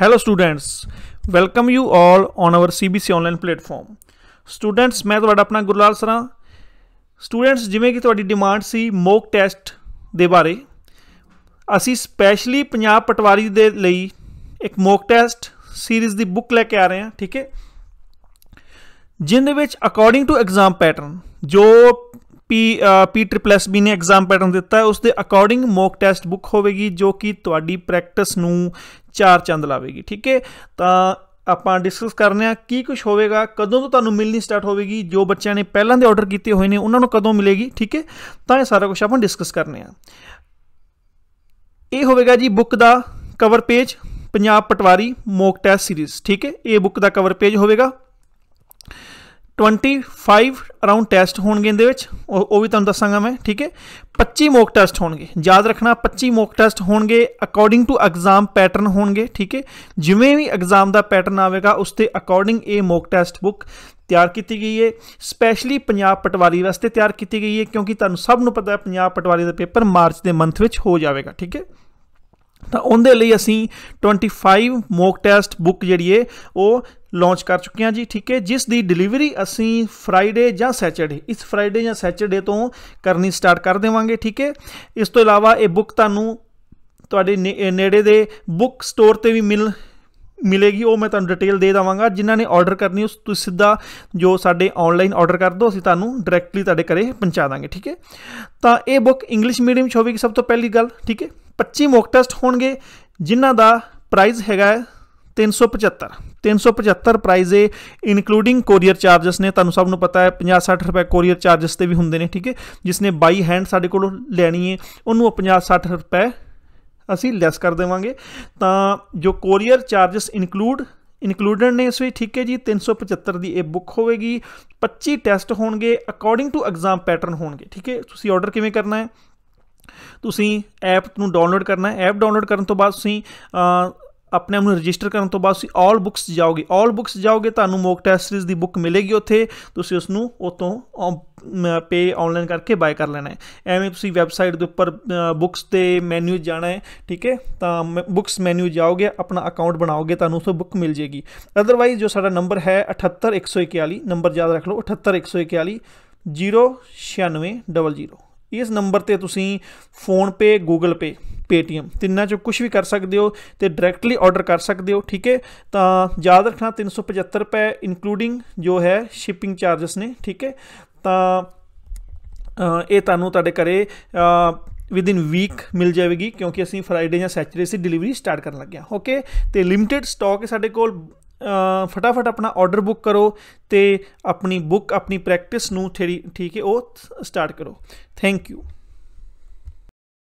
Hello students welcome you all on our CBC online platform. Students ਮੈਂ ਤੁਹਾਡਾ ਆਪਣਾ Gurlal ਸਰਾ students ਜਿਵੇਂ ਕਿ ਤੁਹਾਡੀ ਡਿਮਾਂਡ ਸੀ ਮੋਕ ਟੈਸਟ ਦੇ ਬਾਰੇ ਅਸੀਂ ਸਪੈਸ਼ਲੀ ਪੰਜਾਬ ਪਟਵਾਰੀ ਦੇ ਲਈ ਇੱਕ ਮੋਕ ਟੈਸਟ ਸੀਰੀਜ਼ ਦੀ ਬੁੱਕ ਲੈ ਕੇ ਆ ਰਹੇ ਹਾਂ ਠੀਕ ਹੈ ਜਿੰਦੇ ਦੇ ਵਿੱਚ ਅਕੋਰਡਿੰਗ ਟੂ ਐਗਜ਼ਾਮ ਪੈਟਰਨ ਜੋ P P triple S B ਨੇ ਐਗਜ਼ਾਮ ਪੈਟਰਨ ਦਿੱਤਾ ਹੈ ਉਸ ਦੇ ਅਕੋਰਡਿੰਗ ਮੌਕ ਟੈਸਟ ਬੁੱਕ ਹੋਵੇਗੀ ਜੋ ਕਿ ਤੁਹਾਡੀ ਪ੍ਰੈਕਟਿਸ ਨੂੰ ਚਾਰ ਚੰਦ ਲਾਵੇਗੀ ਠੀਕ ਹੈ ਤਾਂ ਆਪਾਂ ਡਿਸਕਸ ਕਰਨੇ ਆ ਕੀ ਕੁਝ ਹੋਵੇਗਾ ਕਦੋਂ ਤੋਂ ਤੁਹਾਨੂੰ ਮਿਲਣੀ ਸਟਾਰਟ ਹੋਵੇਗੀ ਜੋ ਬੱਚਿਆਂ ਨੇ ਪਹਿਲਾਂ ਦੇ ਆਰਡਰ ਕੀਤੇ ਹੋਏ ਨੇ ਉਹਨਾਂ ਨੂੰ ਕਦੋਂ ਮਿਲੇਗੀ ਠੀਕ ਹੈ ਤਾਂ ਇਹ ਸਾਰਾ ਕੁਝ ਆਪਾਂ ਡਿਸਕਸ ਕਰਨੇ ਆ ਇਹ ਹੋਵੇਗਾ ਜੀ ਬੁੱਕ ਦਾ cover page Punjab patwari mock test series ਠੀਕ ਹੈ ਇਹ ਬੁੱਕ ਦਾ ਕਵਰ ਪੇਜ ਹੋਵੇਗਾ 25 ਅਰਾਊਂਡ ਟੈਸਟ ਹੋਣਗੇ ਇਹਦੇ ਵਿੱਚ ਉਹ ਵੀ ਤੁਹਾਨੂੰ ਦੱਸਾਂਗਾ ਮੈਂ ਠੀਕ ਹੈ 25 ਮੌਕ ਟੈਸਟ ਹੋਣਗੇ ਯਾਦ ਰੱਖਣਾ 25 ਮੌਕ ਟੈਸਟ ਹੋਣਗੇ ਅਕੋਰਡਿੰਗ ਟੂ ਐਗਜ਼ਾਮ ਪੈਟਰਨ ਹੋਣਗੇ ਠੀਕ ਹੈ ਜਿਵੇਂ ਵੀ ਐਗਜ਼ਾਮ ਦਾ ਪੈਟਰਨ ਆਵੇਗਾ ਉਸ ਤੇ ਅਕੋਰਡਿੰਗ ਇਹ ਮੌਕ ਟੈਸਟ ਬੁੱਕ ਤਿਆਰ ਕੀਤੀ ਗਈ ਹੈ ਸਪੈਸ਼ਲੀ ਪੰਜਾਬ ਪਟਵਾਰੀ ਵਾਸਤੇ ਤਿਆਰ ਕੀਤੀ ਗਈ ਹੈ ਕਿਉਂਕਿ ਤੁਹਾਨੂੰ ਸਭ ਨੂੰ ਪਤਾ ਹੈ ਪੰਜਾਬ ਪਟਵਾਰੀ ਦਾ ਪੇਪਰ ਮਾਰਚ ਦੇ ਮੰਥ ਵਿੱਚ ਹੋ ਜਾਵੇਗਾ ਠੀਕ ਹੈ ਤਾਂ ਉਹਦੇ ਲਈ ਅਸੀਂ 25 ਮੌਕ ਟੈਸਟ ਬੁੱਕ ਜਿਹੜੀ ਏ ਉਹ ਲਾਂਚ ਕਰ ਚੁੱਕੇ ਹਾਂ ਜੀ ਠੀਕ ਹੈ ਜਿਸ ਦੀ ਡਿਲੀਵਰੀ ਅਸੀਂ ਫਰਾਈਡੇ ਜਾਂ ਸੈਚਰਡੇ ਇਸ ਫਰਾਈਡੇ ਜਾਂ ਸੈਚਰਡੇ ਤੋਂ ਕਰਨੀ ਸਟਾਰਟ ਕਰ ਦੇਵਾਂਗੇ ਠੀਕ ਹੈ ਇਸ ਤੋਂ ਇਲਾਵਾ ਇਹ ਬੁੱਕ ਤੁਹਾਨੂੰ ਤੁਹਾਡੇ ਨੇੜੇ ਦੇ ਬੁੱਕ ਸਟੋਰ ਤੇ ਵੀ ਮਿਲ ਮਿਲੇਗੀ ਉਹ ਮੈਂ ਤੁਹਾਨੂੰ ਡਿਟੇਲ ਦੇ ਦਵਾਂਗਾ ਜਿਨ੍ਹਾਂ ਨੇ ਆਰਡਰ ਕਰਨੀ ਉਸ ਤੁਸੀਂ ਸਿੱਧਾ ਜੋ ਸਾਡੇ ਆਨਲਾਈਨ ਆਰਡਰ ਕਰ ਦਿਓ ਅਸੀਂ ਤੁਹਾਨੂੰ ਡਾਇਰੈਕਟਲੀ ਤੁਹਾਡੇ ਘਰੇ ਪਹੁੰਚਾ ਦਾਂਗੇ ਠੀਕ ਹੈ ਤਾਂ ਇਹ ਬੁੱਕ ਇੰਗਲਿਸ਼ ਮੀਡੀਅਮ ਚ ਹੋਵੇਗੀ ਸਭ ਤੋਂ ਪਹਿਲੀ ਗੱਲ ਠੀਕ ਹੈ 25 ਮੌਕ ਟੈਸਟ ਹੋਣਗੇ ਜਿਨ੍ਹਾਂ ਦਾ ਪ੍ਰਾਈਸ ਹੈਗਾ 375 375 ਪ੍ਰਾਈਸ ਹੈ ਇਨਕਲੂਡਿੰਗ ਕੋਰੀਅਰ ਚਾਰजेस ਨੇ ਤੁਹਾਨੂੰ ਸਭ ਨੂੰ ਪਤਾ ਹੈ 50 60 ਰੁਪਏ ਕੋਰੀਅਰ ਚਾਰजेस ਤੇ ਵੀ ਹੁੰਦੇ ਨੇ ਠੀਕ ਹੈ ਜਿਸ ਨੇ ਬਾਈ ਹੈਂਡ ਸਾਡੇ ਕੋਲੋਂ ਲੈਣੀ ਹੈ ਉਹਨੂੰ 50 60 ਰੁਪਏ ਅਸੀਂ ਲੈਸ ਕਰ ਦੇਵਾਂਗੇ ਤਾਂ ਜੋ ਕੋਰੀਅਰ ਚਾਰजेस ਇਨਕਲੂਡ ਇਨਕਲੂਡਡ ਨੇ ਇਸ ਵਿੱਚ ਠੀਕ ਹੈ ਜੀ 375 ਦੀ ਇਹ ਬੁੱਕ ਹੋਵੇਗੀ 25 ਟੈਸਟ ਹੋਣਗੇ ਅਕੋਰਡਿੰਗ ਟੂ ਐਗਜ਼ਾਮ ਪੈਟਰਨ ਹੋਣਗੇ ਠੀਕ ਹੈ ਤੁਸੀਂ ਆਰਡਰ ਕਿਵੇਂ ਕਰਨਾ ਹੈ ਤੁਸੀਂ ਐਪ ਨੂੰ ਡਾਊਨਲੋਡ ਕਰਨਾ ਹੈ ਐਪ ਡਾਊਨਲੋਡ ਕਰਨ ਤੋਂ ਬਾਅਦ ਤੁਸੀਂ ਆਪਣੇ ਆਪ ਨੂੰ ਰਜਿਸਟਰ ਕਰਨ ਤੋਂ ਬਾਅਦ ਤੁਸੀਂ 올 ਬੁੱਕਸ ਜਾਓਗੇ 올 ਬੁੱਕਸ ਜਾਓਗੇ ਤੁਹਾਨੂੰ ਮੋਕ ਟੈਸਟ ਸੀਰੀਜ਼ ਦੀ ਬੁੱਕ ਮਿਲੇਗੀ ਉੱਥੇ ਤੁਸੀਂ ਉਸ ਨੂੰ ਉਤੋਂ ਪੇ ਆਨਲਾਈਨ ਕਰਕੇ ਬਾਏ ਕਰ ਲੈਣਾ ਹੈ ਐਵੇਂ ਤੁਸੀਂ ਵੈਬਸਾਈਟ ਦੇ ਉੱਪਰ ਬੁੱਕਸ ਤੇ ਮੈਨੂ ਜਾਣਾ ਹੈ ਠੀਕ ਹੈ ਤਾਂ ਬੁੱਕਸ ਮੈਨੂ ਜਾਓਗੇ ਆਪਣਾ ਅਕਾਊਂਟ ਬਣਾਓਗੇ ਤੁਹਾਨੂੰ ਉਸ ਬੁੱਕ ਮਿਲ ਜੇਗੀ ਅਦਰਵਾਈਜ਼ ਜੋ ਸਾਡਾ ਨੰਬਰ ਹੈ 78141 ਨੰਬਰ ਯਾਦ ਰੱਖ ਲਓ 78141 09600 ਇਸ ਨੰਬਰ ਤੇ ਤੁਸੀਂ PhonePe Google Pay Paytm ਤਿੰਨਾਂ ਚੋਂ ਕੁਝ ਵੀ ਕਰ ਸਕਦੇ ਹੋ ਤੇ ਡਾਇਰੈਕਟਲੀ ਆਰਡਰ ਕਰ ਸਕਦੇ ਹੋ ਠੀਕ ਹੈ ਤਾਂ ਯਾਦ ਰੱਖਣਾ 375 ਰੁਪਏ ਇਨਕਲੂਡਿੰਗ ਜੋ ਹੈ ਸ਼ਿਪਿੰਗ ਚਾਰजेस ਨੇ ਠੀਕ ਹੈ ਤਾਂ ਇਹ ਤੁਹਾਨੂੰ ਤੁਹਾਡੇ ਘਰੇ ਵਿਦ ਵੀਕ ਮਿਲ ਜਾਵੇਗੀ ਕਿਉਂਕਿ ਅਸੀਂ ਫਰਾਈਡੇ ਜਾਂ ਸੈਚਰਡੇ ਸੀ ਡਿਲੀਵਰੀ ਸਟਾਰਟ ਕਰਨ ਲੱਗਿਆ ਓਕੇ ਤੇ ਲਿਮਿਟਿਡ ਸਟਾਕ ਹੈ ਸਾਡੇ ਕੋਲ ਫਟਾਫਟ ਆਪਣਾ ਆਰਡਰ ਬੁੱਕ ਕਰੋ ਤੇ ਆਪਣੀ ਬੁੱਕ ਆਪਣੀ ਪ੍ਰੈਕਟਿਸ ਨੂੰ ਠੀਕ ਹੈ ਉਹ ਸਟਾਰਟ ਕਰੋ ਥੈਂਕ ਯੂ